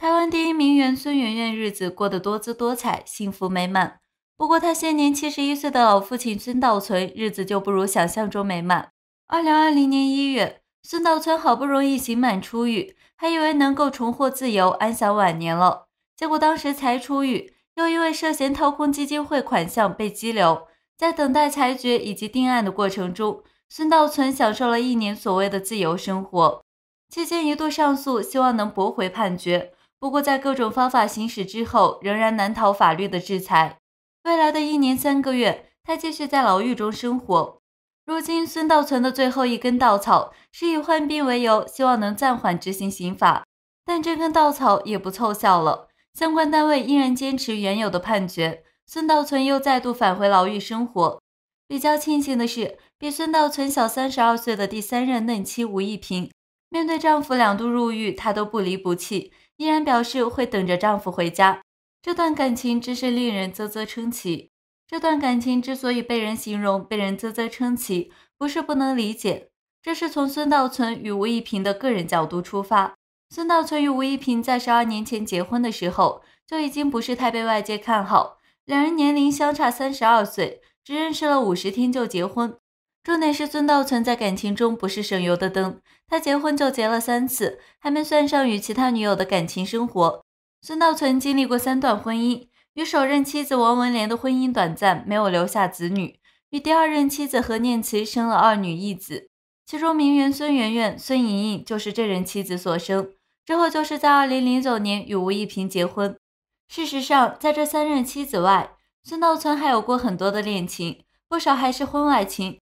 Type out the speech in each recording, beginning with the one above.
台湾第一名媛孙媛媛日子过得多姿多彩，幸福美满。不过，她现年七十一岁的老父亲孙道存日子就不如想象中美满。二零二零年一月，孙道存好不容易刑满出狱，还以为能够重获自由，安享晚年了。结果当时才出狱，又因为涉嫌掏空基金会款项被羁留。在等待裁决以及定案的过程中，孙道存享受了一年所谓的自由生活，期间一度上诉，希望能驳回判决。不过，在各种方法行使之后，仍然难逃法律的制裁。未来的一年三个月，他继续在牢狱中生活。如今，孙道存的最后一根稻草是以患病为由，希望能暂缓执行刑法，但这根稻草也不凑效了，相关单位依然坚持原有的判决。孙道存又再度返回牢狱生活。比较庆幸的是，比孙道存小三十二岁的第三任嫩妻吴一平，面对丈夫两度入狱，她都不离不弃。依然表示会等着丈夫回家，这段感情真是令人啧啧称奇。这段感情之所以被人形容、被人啧啧称奇，不是不能理解。这是从孙道存与吴亦萍的个人角度出发。孙道存与吴亦萍在十二年前结婚的时候，就已经不是太被外界看好。两人年龄相差三十二岁，只认识了五十天就结婚。重点是孙道存，在感情中不是省油的灯。他结婚就结了三次，还没算上与其他女友的感情生活。孙道存经历过三段婚姻，与首任妻子王文莲的婚姻短暂，没有留下子女；与第二任妻子何念慈生了二女一子，其中名媛孙媛媛、孙莹莹就是这任妻子所生。之后就是在二零零九年与吴亦萍结婚。事实上，在这三任妻子外，孙道存还有过很多的恋情，不少还是婚外情。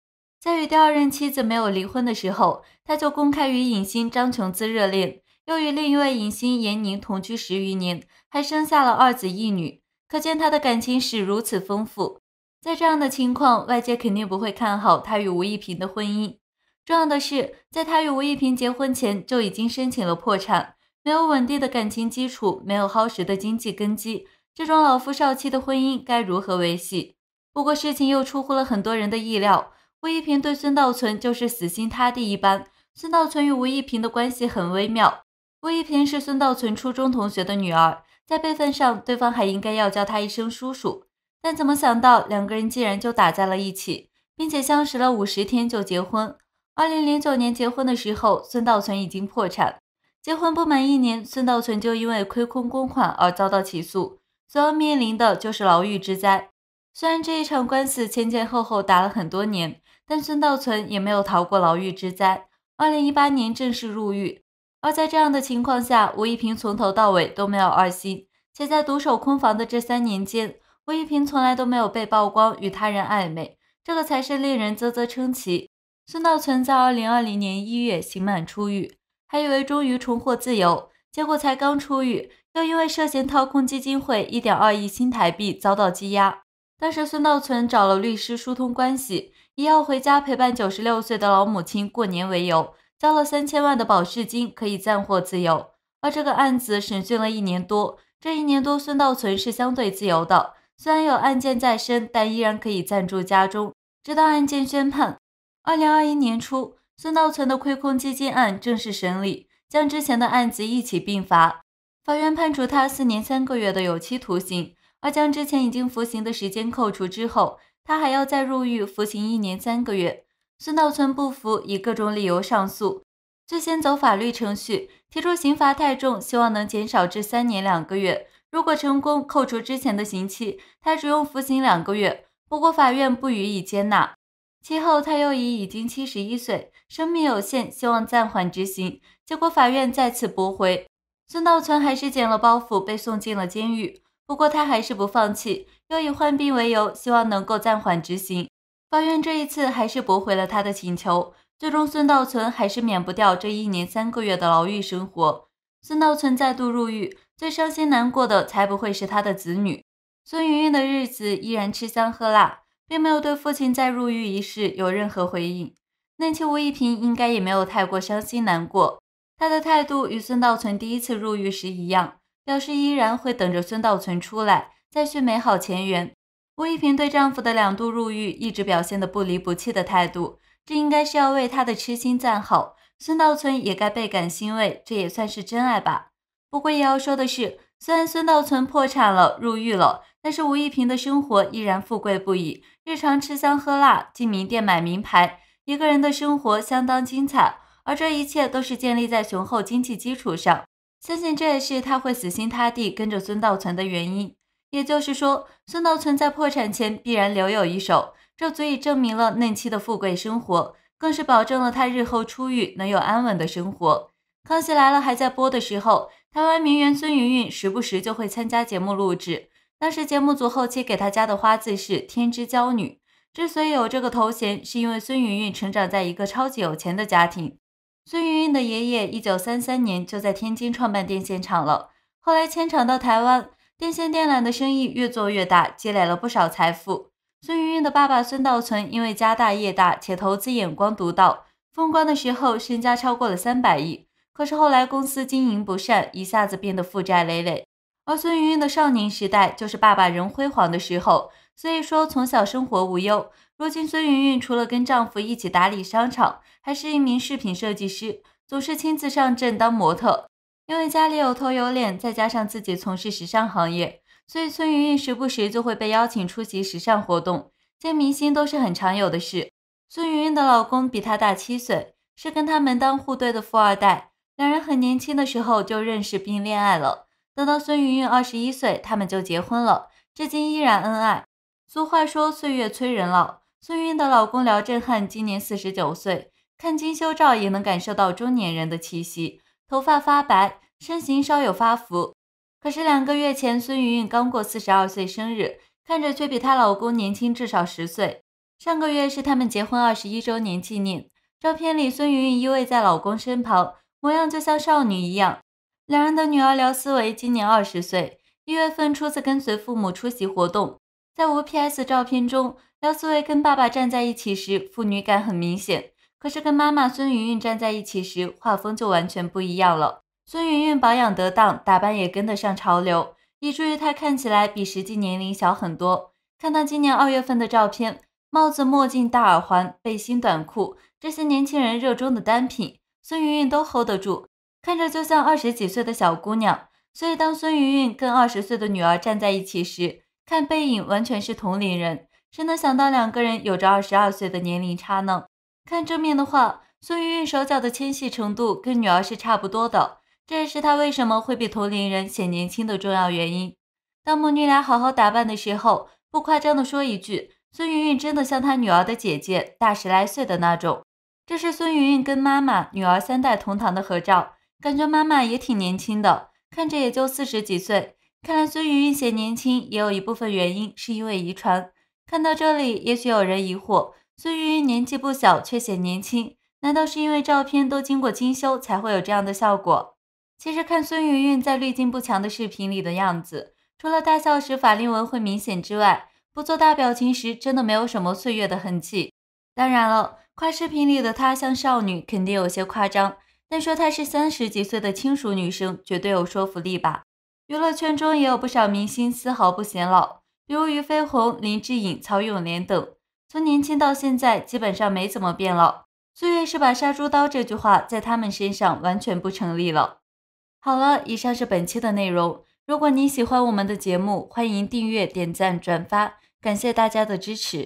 在与第二任妻子没有离婚的时候，他就公开与影星张琼姿热恋，又与另一位影星闫宁同居十余年，还生下了二子一女，可见他的感情史如此丰富。在这样的情况，外界肯定不会看好他与吴亦平的婚姻。重要的是，在他与吴亦平结婚前就已经申请了破产，没有稳定的感情基础，没有夯实的经济根基，这种老夫少妻的婚姻该如何维系？不过，事情又出乎了很多人的意料。吴一平对孙道存就是死心塌地一般。孙道存与吴一平的关系很微妙。吴一平是孙道存初中同学的女儿，在辈分上，对方还应该要叫他一声叔叔。但怎么想到，两个人竟然就打在了一起，并且相识了五十天就结婚。二零零九年结婚的时候，孙道存已经破产。结婚不满一年，孙道存就因为亏空公款而遭到起诉，所要面临的就是牢狱之灾。虽然这一场官司前前后后打了很多年。但孙道存也没有逃过牢狱之灾，二零一八年正式入狱。而在这样的情况下，吴一平从头到尾都没有二心，且在独守空房的这三年间，吴一平从来都没有被曝光与他人暧昧，这个才是令人啧啧称奇。孙道存在二零二零年一月刑满出狱，还以为终于重获自由，结果才刚出狱，又因为涉嫌掏空基金会一点二亿新台币遭到羁押。当时孙道存找了律师疏通关系。以要回家陪伴九十六岁的老母亲过年为由，交了三千万的保释金，可以暂获自由。而这个案子审讯了一年多，这一年多，孙道存是相对自由的，虽然有案件在身，但依然可以暂住家中，直到案件宣判。二零二一年初，孙道存的亏空基金案正式审理，将之前的案子一起并罚，法院判处他四年三个月的有期徒刑，而将之前已经服刑的时间扣除之后。他还要再入狱服刑一年三个月。孙道存不服，以各种理由上诉，最先走法律程序，提出刑罚太重，希望能减少至三年两个月。如果成功扣除之前的刑期，他只用服刑两个月。不过法院不予以接纳。其后他又以已经七十一岁，生命有限，希望暂缓执行。结果法院再次驳回。孙道存还是捡了包袱，被送进了监狱。不过他还是不放弃。又以患病为由，希望能够暂缓执行。法院这一次还是驳回了他的请求。最终，孙道存还是免不掉这一年三个月的牢狱生活。孙道存再度入狱，最伤心难过的才不会是他的子女。孙云云的日子依然吃香喝辣，并没有对父亲再入狱一事有任何回应。内妻吴一平应该也没有太过伤心难过，他的态度与孙道存第一次入狱时一样，表示依然会等着孙道存出来。再续美好前缘，吴亦平对丈夫的两度入狱，一直表现的不离不弃的态度，这应该是要为她的痴心赞好。孙道存也该倍感欣慰，这也算是真爱吧。不过也要说的是，虽然孙道存破产了，入狱了，但是吴亦平的生活依然富贵不已，日常吃香喝辣，进名店买名牌，一个人的生活相当精彩。而这一切都是建立在雄厚经济基础上，相信这也是他会死心塌地跟着孙道存的原因。也就是说，孙道存在破产前必然留有一手，这足以证明了嫩妻的富贵生活，更是保证了他日后出狱能有安稳的生活。康熙来了还在播的时候，台湾名媛孙芸芸时不时就会参加节目录制。当时节目组后期给她加的花字是“天之娇女”，之所以有这个头衔，是因为孙芸芸成长在一个超级有钱的家庭。孙芸芸的爷爷一九三三年就在天津创办电线厂了，后来迁厂到台湾。电线电缆的生意越做越大，积累了不少财富。孙云云的爸爸孙道存因为家大业大，且投资眼光独到，风光的时候身家超过了三百亿。可是后来公司经营不善，一下子变得负债累累。而孙云云的少年时代就是爸爸人辉煌的时候，所以说从小生活无忧。如今孙云云除了跟丈夫一起打理商场，还是一名饰品设计师，总是亲自上阵当模特。因为家里有头有脸，再加上自己从事时尚行业，所以孙芸芸时不时就会被邀请出席时尚活动，见明星都是很常有的事。孙芸芸的老公比她大七岁，是跟她门当户对的富二代，两人很年轻的时候就认识并恋爱了，等到孙芸芸二十一岁，他们就结婚了，至今依然恩爱。俗话说岁月催人老，孙芸芸的老公廖振汉今年四十九岁，看精修照也能感受到中年人的气息。头发发白，身形稍有发福。可是两个月前，孙云云刚过四十二岁生日，看着却比她老公年轻至少十岁。上个月是他们结婚二十一周年纪念，照片里孙云云依偎在老公身旁，模样就像少女一样。两人的女儿廖思维今年二十岁，一月份初次跟随父母出席活动，在无 PS 照片中，廖思维跟爸爸站在一起时，父女感很明显。可是跟妈妈孙云云站在一起时，画风就完全不一样了。孙云云保养得当，打扮也跟得上潮流，以至于她看起来比实际年龄小很多。看她今年二月份的照片，帽子、墨镜、大耳环、背心、短裤，这些年轻人热衷的单品，孙云云都 hold 得住，看着就像二十几岁的小姑娘。所以当孙云云跟二十岁的女儿站在一起时，看背影完全是同龄人，谁能想到两个人有着二十二岁的年龄差呢？看正面的话，孙云云手脚的纤细程度跟女儿是差不多的，这也是她为什么会比同龄人显年轻的重要原因。当母女俩好好打扮的时候，不夸张的说一句，孙云云真的像她女儿的姐姐，大十来岁的那种。这是孙云云跟妈妈、女儿三代同堂的合照，感觉妈妈也挺年轻的，看着也就四十几岁。看来孙云云显年轻也有一部分原因是因为遗传。看到这里，也许有人疑惑。孙芸芸年纪不小，却显年轻，难道是因为照片都经过精修才会有这样的效果？其实看孙芸芸在滤镜不强的视频里的样子，除了大笑时法令纹会明显之外，不做大表情时真的没有什么岁月的痕迹。当然了，夸视频里的她像少女肯定有些夸张，但说她是三十几岁的轻熟女生绝对有说服力吧。娱乐圈中也有不少明星丝毫不显老，比如俞飞鸿、林志颖、曹永廉等。从年轻到现在，基本上没怎么变老。岁月是把杀猪刀，这句话在他们身上完全不成立了。好了，以上是本期的内容。如果你喜欢我们的节目，欢迎订阅、点赞、转发，感谢大家的支持。